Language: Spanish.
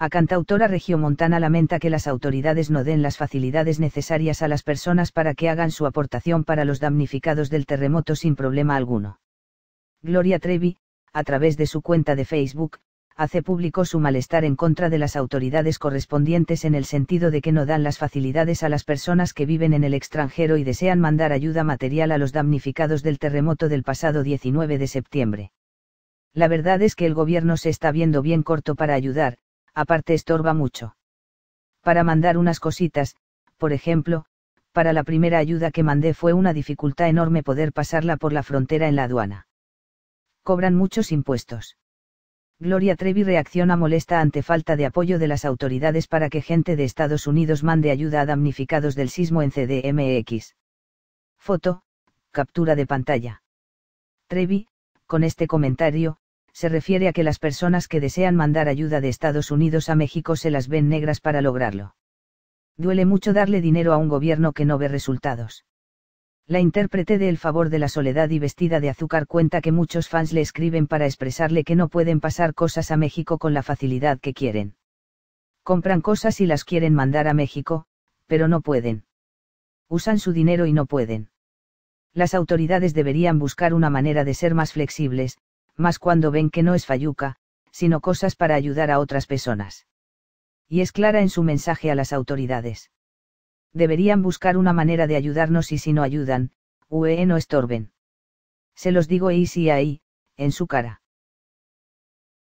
a cantautora regiomontana lamenta que las autoridades no den las facilidades necesarias a las personas para que hagan su aportación para los damnificados del terremoto sin problema alguno. Gloria Trevi, a través de su cuenta de Facebook, hace público su malestar en contra de las autoridades correspondientes en el sentido de que no dan las facilidades a las personas que viven en el extranjero y desean mandar ayuda material a los damnificados del terremoto del pasado 19 de septiembre. La verdad es que el gobierno se está viendo bien corto para ayudar, aparte estorba mucho. Para mandar unas cositas, por ejemplo, para la primera ayuda que mandé fue una dificultad enorme poder pasarla por la frontera en la aduana. Cobran muchos impuestos. Gloria Trevi reacciona molesta ante falta de apoyo de las autoridades para que gente de Estados Unidos mande ayuda a damnificados del sismo en CDMX. Foto, captura de pantalla. Trevi, con este comentario, se refiere a que las personas que desean mandar ayuda de Estados Unidos a México se las ven negras para lograrlo. Duele mucho darle dinero a un gobierno que no ve resultados. La intérprete de El favor de la soledad y vestida de azúcar cuenta que muchos fans le escriben para expresarle que no pueden pasar cosas a México con la facilidad que quieren. Compran cosas y las quieren mandar a México, pero no pueden. Usan su dinero y no pueden. Las autoridades deberían buscar una manera de ser más flexibles, más cuando ven que no es falluca, sino cosas para ayudar a otras personas. Y es clara en su mensaje a las autoridades. Deberían buscar una manera de ayudarnos y si no ayudan, UE no estorben. Se los digo y sí ahí, en su cara.